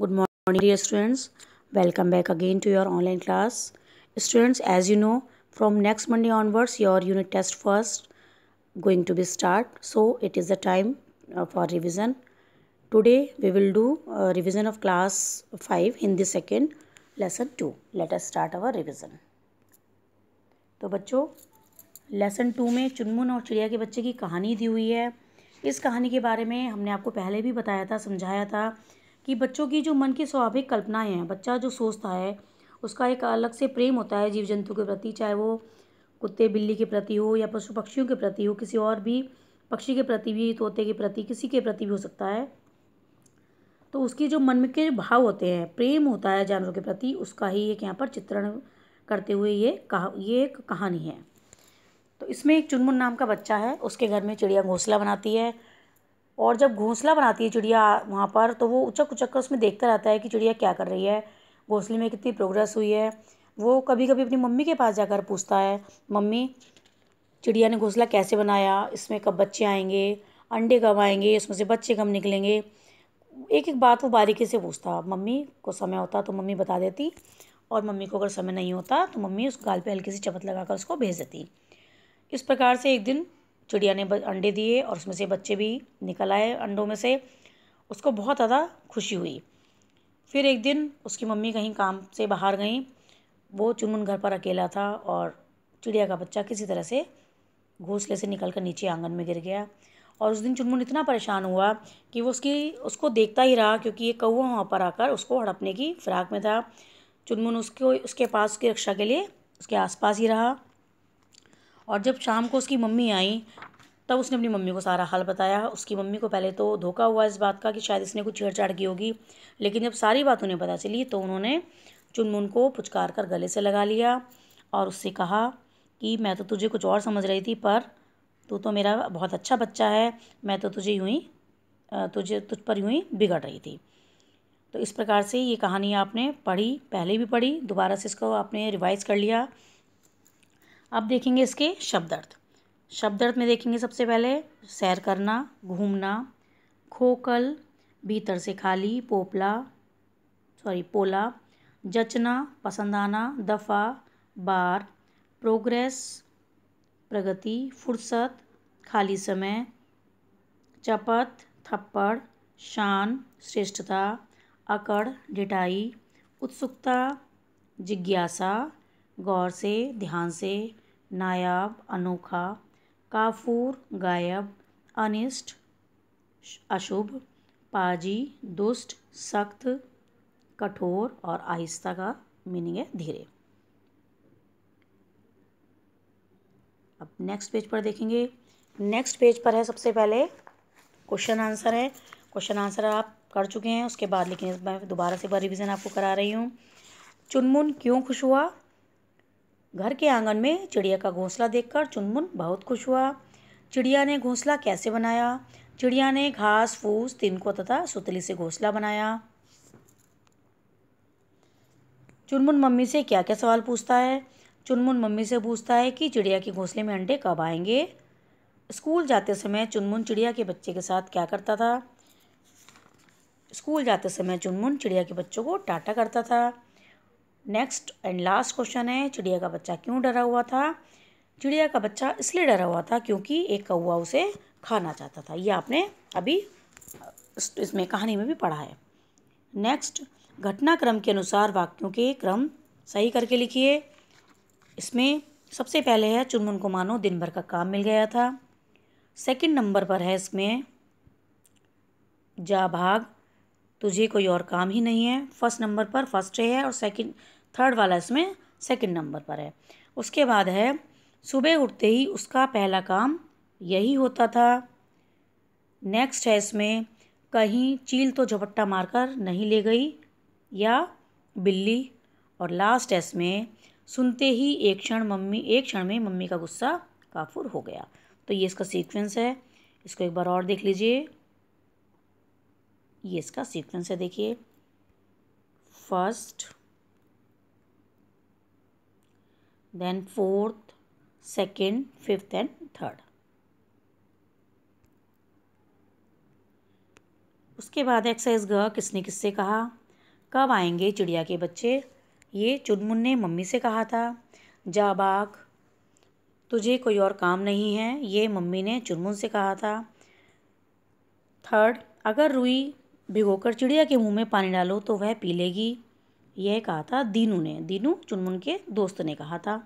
Good morning dear students welcome back again to your online class students as you know from next Monday onwards your unit test first going to be start so it is the time for revision today we will do revision of class five Hindi second lesson to let's start our revision तो बच्चों lesson to में चुनमुन और चिड़िया के बच्चे की कहानी दी हुई है इस कहानी के बारे में हमने आपको पहले भी बताया था समझाया था कि बच्चों की जो मन की स्वाभाविक कल्पनाएँ हैं बच्चा जो सोचता है उसका एक अलग से प्रेम होता है जीव जंतु के प्रति चाहे वो कुत्ते बिल्ली के प्रति हो या पशु पक्षियों के प्रति हो किसी और भी पक्षी के प्रति भी तोते के प्रति किसी के प्रति भी हो सकता है तो उसकी जो मन के भाव होते हैं प्रेम होता है जानवरों के प्रति उसका ही एक यहाँ पर चित्रण करते हुए ये कहा ये एक कहानी है तो इसमें एक चुनमुन नाम का बच्चा है उसके घर में चिड़िया घोंसला बनाती है और जब घोंसला बनाती है चिड़िया वहाँ पर तो वो उचक उचक कर उसमें देखता रहता है कि चिड़िया क्या कर रही है घोंसले में कितनी प्रोग्रेस हुई है वो कभी कभी अपनी मम्मी के पास जाकर पूछता है मम्मी चिड़िया ने घोंसला कैसे बनाया इसमें कब बच्चे आएंगे अंडे कब आएंगे इसमें से बच्चे कब निकलेंगे एक एक बात वो बारीकी से पूछता मम्मी को समय होता तो मम्मी बता देती और मम्मी को अगर समय नहीं होता तो मम्मी उस गाल पे हल्की सी चपत लगाकर उसको भेज देती इस प्रकार से एक दिन चिड़िया ने अंडे दिए और उसमें से बच्चे भी निकल आए अंडों में से उसको बहुत ज़्यादा खुशी हुई फिर एक दिन उसकी मम्मी कहीं काम से बाहर गई वो चुनमुन घर पर अकेला था और चिड़िया का बच्चा किसी तरह से घोंसले से निकल कर नीचे आंगन में गिर गया और उस दिन चुनमुन इतना परेशान हुआ कि वो उसकी उसको देखता ही रहा क्योंकि ये कौआ वहाँ पर आकर उसको हड़पने की फिराक में था चुनमुन उसको उसके पास उसकी रक्षा के लिए उसके आसपास ही रहा और जब शाम को उसकी मम्मी आई तब उसने अपनी मम्मी को सारा हाल बताया उसकी मम्मी को पहले तो धोखा हुआ इस बात का कि शायद इसने कुछ छेड़छाड़ की होगी लेकिन जब सारी बात उन्हें पता चली तो उन्होंने चुनमुन को पुचकार कर गले से लगा लिया और उससे कहा कि मैं तो तुझे कुछ और समझ रही थी पर तू तो मेरा बहुत अच्छा बच्चा है मैं तो तुझे यूँ ही तुझे तुझ पर यूँ ही बिगड़ रही थी तो इस प्रकार से ये कहानी आपने पढ़ी पहले भी पढ़ी दोबारा से इसको आपने रिवाइज़ कर लिया अब देखेंगे इसके शब्दार्थ शब्दार्थ में देखेंगे सबसे पहले सैर करना घूमना खोकल भीतर से खाली पोपला सॉरी पोला जचना पसंद आना दफ़ा बार प्रोग्रेस प्रगति फुर्सत खाली समय चपत थप्पड़ शान श्रेष्ठता अकड़ डिटाई उत्सुकता जिज्ञासा गौर से ध्यान से नायाब अनोखा काफूर गायब अनिष्ट अशुभ पाजी दुष्ट सख्त कठोर और आहिस्ता का मीनिंग है धीरे अब नेक्स्ट पेज पर देखेंगे नेक्स्ट पेज पर है सबसे पहले क्वेश्चन आंसर है क्वेश्चन आंसर आप कर चुके हैं उसके बाद लेकिन मैं दोबारा से एक बार रिविज़न आपको करा रही हूँ चुनमुन क्यों खुश हुआ घर के आंगन में चिड़िया का घोंसला देखकर चुनमुन बहुत खुश हुआ चिड़िया ने घोंसला कैसे बनाया चिड़िया ने घास फूस तिनको तथा सुतली से घोंसला बनाया चुनमुन मम्मी से क्या क्या सवाल पूछता है चुनमुन मम्मी से पूछता है कि चिड़िया के घोंसले में अंडे कब आएंगे स्कूल जाते समय चुनमुन चिड़िया के बच्चे के साथ क्या करता था स्कूल जाते समय चुनमुन चिड़िया के बच्चों को टाटा करता था नेक्स्ट एंड लास्ट क्वेश्चन है चिड़िया का बच्चा क्यों डरा हुआ था चिड़िया का बच्चा इसलिए डरा हुआ था क्योंकि एक कौआ उसे खाना चाहता था ये आपने अभी इसमें कहानी में भी पढ़ा है नेक्स्ट घटनाक्रम के अनुसार वाक्यों के क्रम सही करके लिखिए इसमें सबसे पहले है चुनमुन को मानो दिन भर का काम मिल गया था सेकंड नंबर पर है इसमें जा भाग तुझे कोई और काम ही नहीं है फर्स्ट नंबर पर फर्स्ट है और सेकंड थर्ड वाला इसमें सेकंड नंबर पर है उसके बाद है सुबह उठते ही उसका पहला काम यही होता था नेक्स्ट है इसमें कहीं चील तो झपट्टा मारकर नहीं ले गई या बिल्ली और लास्ट है इसमें सुनते ही एक क्षण मम्मी एक क्षण में मम्मी का गुस्सा काफुर हो गया तो ये इसका सीक्वेंस है इसको एक बार और देख लीजिए ये इसका सीक्वेंस है देखिए first then fourth, second, fifth and third. उसके बाद एक्सरसाइज ग किसने किससे कहा कब आएंगे चिड़िया के बच्चे ये चुनमुन ने मम्मी से कहा था जा बाग तुझे कोई और काम नहीं है ये मम्मी ने चुनमुन से कहा था थर्ड अगर रुई भिगोकर चिड़िया के मुंह में पानी डालो तो वह पी लेगी यह कहा था दीनू ने दीनू चुनमुन के दोस्त ने कहा था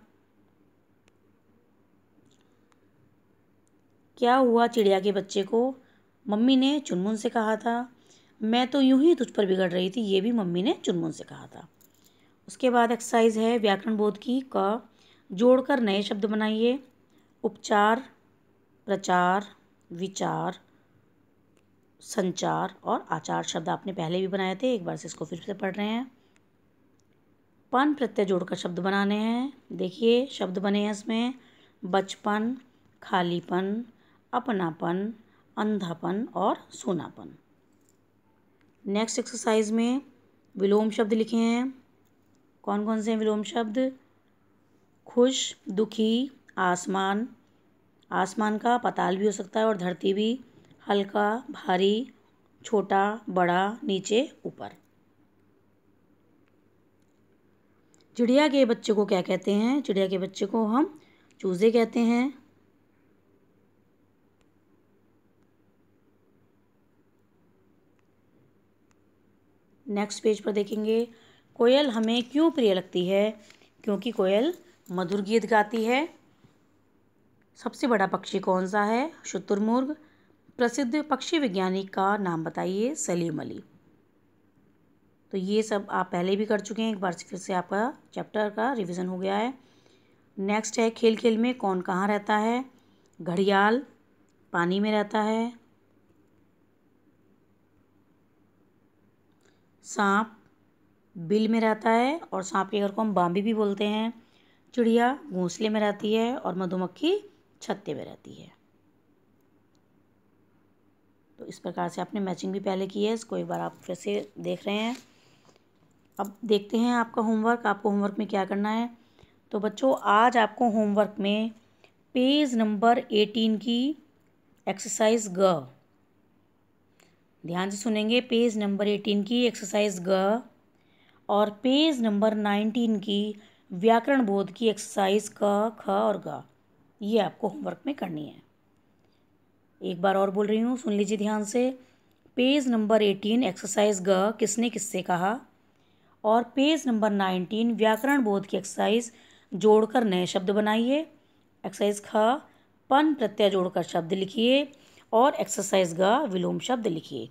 क्या हुआ चिड़िया के बच्चे को मम्मी ने चुनमुन से कहा था मैं तो यूं ही तुझ पर बिगड़ रही थी ये भी मम्मी ने चुनमुन से कहा था उसके बाद एक्सरसाइज है व्याकरण बोध की क जोड़कर नए शब्द बनाइए उपचार प्रचार विचार संचार और आचार शब्द आपने पहले भी बनाए थे एक बार से इसको फिर से पढ़ रहे हैं पन प्रत्यय जोड़कर शब्द बनाने हैं देखिए शब्द बने हैं इसमें बचपन खालीपन अपनापन अंधापन और सोनापन नेक्स्ट एक्सरसाइज में विलोम शब्द लिखे हैं कौन कौन से हैं विलोम शब्द खुश दुखी आसमान आसमान का पताल भी हो सकता है और धरती भी हल्का भारी छोटा बड़ा नीचे ऊपर चिड़िया के बच्चे को क्या कहते हैं चिड़िया के बच्चे को हम चूज़े कहते हैं नेक्स्ट पेज पर देखेंगे कोयल हमें क्यों प्रिय लगती है क्योंकि कोयल मधुर गीत गाती है सबसे बड़ा पक्षी कौन सा है शुतुरमुर्ग प्रसिद्ध पक्षी वैज्ञानिक का नाम बताइए सलीम अली तो ये सब आप पहले भी कर चुके हैं एक बार फिर से आपका चैप्टर का रिविज़न हो गया है नेक्स्ट है खेल खेल में कौन कहाँ रहता है घड़ियाल पानी में रहता है सांप बिल में रहता है और सांप के घर को हम बाम्बी भी बोलते हैं चिड़िया घोंसले में रहती है और मधुमक्खी छत्ते में रहती है तो इस प्रकार से आपने मैचिंग भी पहले की है इसको एक बार आप फिर से देख रहे हैं अब देखते हैं आपका होमवर्क आपको होमवर्क में क्या करना है तो बच्चों आज आपको होमवर्क में पेज नंबर एटीन की एक्सरसाइज ग ध्यान से सुनेंगे पेज नंबर एटीन की एक्सरसाइज ग और पेज नंबर नाइनटीन की व्याकरण बोध की एक्सरसाइज क ख और ग ये आपको होमवर्क में करनी है एक बार और बोल रही हूँ सुन लीजिए ध्यान से पेज नंबर एटीन एक्सरसाइज ग किसने किससे कहा और पेज नंबर नाइनटीन व्याकरण बोध की एक्सरसाइज जोड़कर नए शब्द बनाइए एक्सरसाइज ख पन प्रत्यय जोड़कर शब्द लिखिए और एक्सरसाइज ग विलोम शब्द लिखिए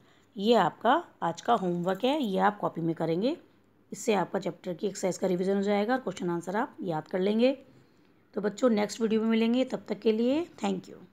ये आपका आज का होमवर्क है ये आप कॉपी में करेंगे इससे आपका चैप्टर की एक्सरसाइज का रिवीजन हो जाएगा और क्वेश्चन आंसर आप याद कर लेंगे तो बच्चों नेक्स्ट वीडियो में मिलेंगे तब तक के लिए थैंक यू